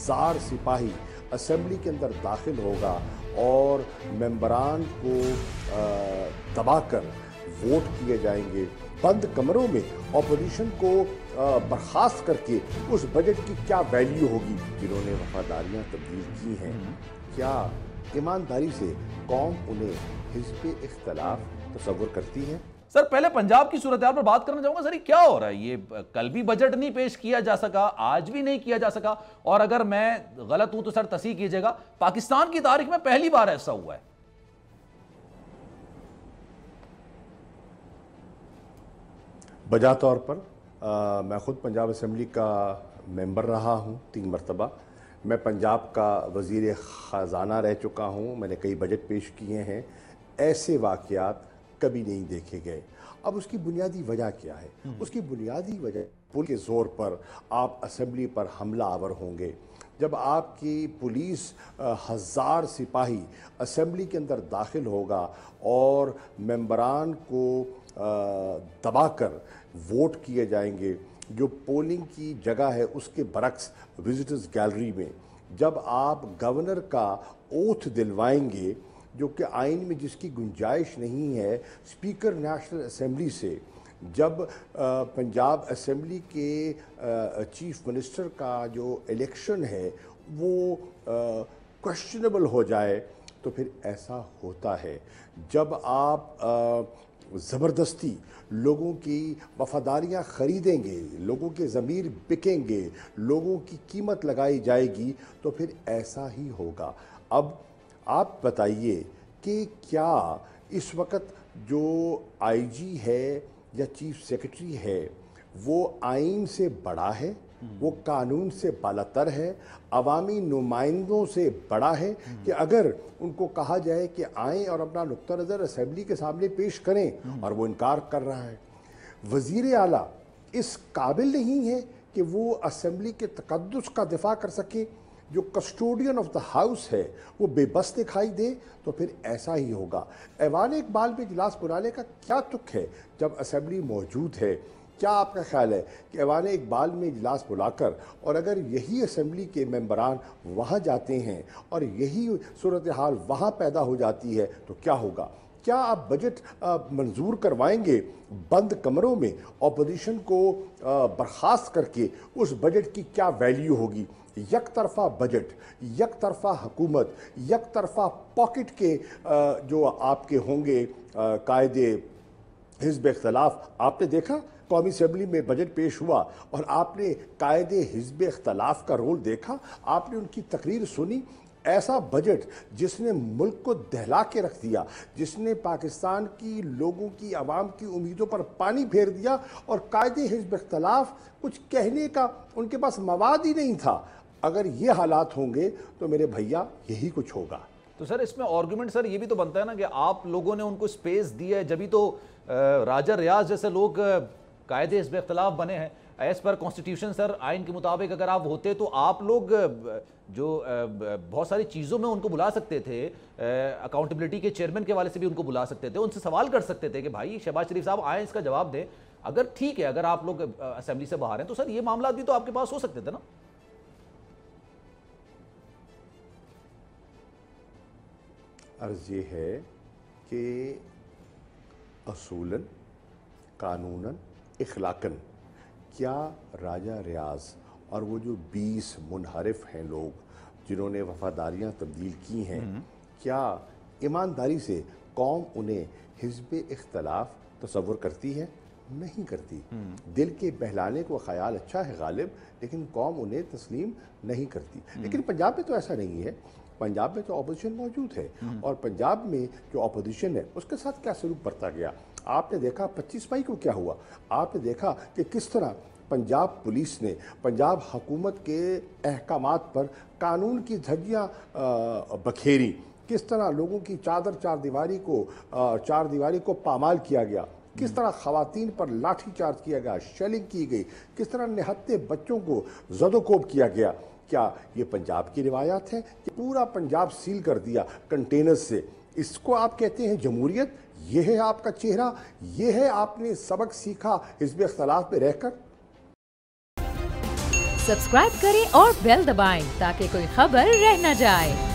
हजार सिपाही असेंबली के अंदर दाखिल होगा और मेम्बरान को दबा कर वोट किए जाएंगे बंद कमरों में ऑपोजिशन को बर्खास्त करके उस बजट की क्या वैल्यू होगी जिन्होंने वफादारियाँ तब्दील की हैं हम्म। क्या ईमानदारी से कौम उन्हें हिस्ब इख्तलाफ तस्वर करती है सर पहले पंजाब की सूरत पर बात करना चाहूंगा सर क्या हो रहा है ये कल भी बजट नहीं पेश किया जा सका आज भी नहीं किया जा सका और अगर मैं गलत हूं तो सर तसी कीजिएगा पाकिस्तान की तारीख में पहली बार ऐसा हुआ है बजा तौर पर आ, मैं खुद पंजाब असम्बली का मेंबर रहा हूं तीन मरतबा मैं पंजाब का वजीर ख़ज़ाना रह चुका हूं मैंने कई बजट पेश किए हैं ऐसे वाक़ात कभी नहीं देखे गए अब उसकी बुनियादी वजह क्या है हम्म। उसकी बुनियादी वजह पुल के ज़ोर पर आप असम्बली पर हमला आवर होंगे जब आपकी पुलिस हज़ार सिपाही असम्बली के अंदर दाखिल होगा और मेम्बरान को दबाकर वोट किए जाएंगे जो पोलिंग की जगह है उसके बरक्स विजिटर्स गैलरी में जब आप गवर्नर का ओथ दिलवाएंगे जो कि आइन में जिसकी गुंजाइश नहीं है स्पीकर नेशनल असम्बली से जब पंजाब असम्बली के चीफ मिनिस्टर का जो इलेक्शन है वो क्वेश्चनेबल हो जाए तो फिर ऐसा होता है जब आप ज़बरदस्ती लोगों की वफादारियाँ ख़रीदेंगे लोगों के ज़मीर बिकेंगे लोगों की कीमत लगाई जाएगी तो फिर ऐसा ही होगा अब आप बताइए कि क्या इस वक्त जो आईजी है या चीफ सेक्रेटरी है वो आइन से बड़ा है वो कानून से बालतर है अवामी नुमाइंदों से बड़ा है कि अगर उनको कहा जाए कि आएँ और अपना नुक़ नज़र असम्बली के सामने पेश करें और वो इनकार कर रहा है वज़ी अला इस काबिल नहीं है कि वो असम्बली के तकदस का दिफा कर सके जो कस्टोडियन ऑफ द हाउस है वो बेबस दिखाई दे तो फिर ऐसा ही होगा ऐवान इकबाल में इजलास बुलाने का क्या तुक है जब असम्बली मौजूद है क्या आपका ख्याल है कि ऐवान इकबाल में इजलास बुलाकर और अगर यही असम्बली के मम्बरान वहाँ जाते हैं और यही सूरत हाल वहाँ पैदा हो जाती है तो क्या होगा क्या आप बजट मंजूर करवाएंगे बंद कमरों में अपोजिशन को बर्खास्त करके उस बजट की क्या वैल्यू होगी यक तरफा बजट यक तरफा हुकूमत यक तरफा पॉकेट के जो आपके होंगे कायदे हिजब अख्तलाफ आपने देखा कौमी असम्बली में बजट पेश हुआ और आपने कायद हिजब अख्तलाफ का रोल देखा आपने उनकी तकरीर सुनी ऐसा बजट जिसने मुल्क को दहला के रख दिया जिसने पाकिस्तान की लोगों की आवाम की उम्मीदों पर पानी फेर दिया और कायदे हिजब इख्तलाफ कुछ कहने का उनके पास मवाद ही नहीं था अगर ये हालात होंगे तो मेरे भैया यही कुछ होगा तो सर इसमें आर्गूमेंट सर ये भी तो बनता है ना कि आप लोगों ने उनको स्पेस दिया है जब तो राजा रियाज जैसे लोग कायदे हिजब इख्तलाफ बने हैं एज पर कॉन्स्टिट्यूशन सर आइन के मुताबिक अगर आप होते तो आप लोग जो बहुत सारी चीज़ों में उनको बुला सकते थे अकाउंटेबिलिटी के चेयरमैन के वाले से भी उनको बुला सकते थे उनसे सवाल कर सकते थे कि भाई शहबाज शरीफ साहब आए इसका जवाब दें अगर ठीक है अगर आप लोग असेंबली से बाहर हैं तो सर ये मामला भी तो आपके पास हो सकते थे ना अर्ज ये है कि असूलन कानूनन इखलाकन क्या राजा रियाज और वो जो बीस मुनहरफ हैं लोग जिन्होंने वफादारियाँ तब्दील की हैं हम्म। क्या ईमानदारी से कौम उन्हें हिजब इख्तलाफ तस्वर करती है नहीं करती हम्म। दिल के बहलाने को ख्याल अच्छा है गालिब लेकिन कौम उन्हें तस्लीम नहीं करती हम्म। लेकिन पंजाब में तो ऐसा नहीं है पंजाब में तो अपोजिशन मौजूद है हम्म। और पंजाब में जो अपोजिशन है उसके साथ क्या सलूक बरता गया आपने देखा पच्चीस मई को क्या हुआ आपने देखा कि किस तरह पंजाब पुलिस ने पंजाब हुकूमत के अहकाम पर कानून की धज्जियाँ बखेरी किस तरह लोगों की चादर चार दीवारी को चार दीवारी को पामाल किया गया किस तरह खातन पर लाठीचार्ज किया गया शेलिंग की गई किस तरह निहत्ते बच्चों को जदोकोब किया गया क्या ये पंजाब की रिवायात है कि पूरा पंजाब सील कर दिया कंटेनर से इसको आप कहते हैं जमहूरियत ये है आपका चेहरा ये है आपने सबक सीखा हिजब अख्तलाफ में रहकर सब्सक्राइब करें और बेल दबाएं ताकि कोई खबर रह न जाए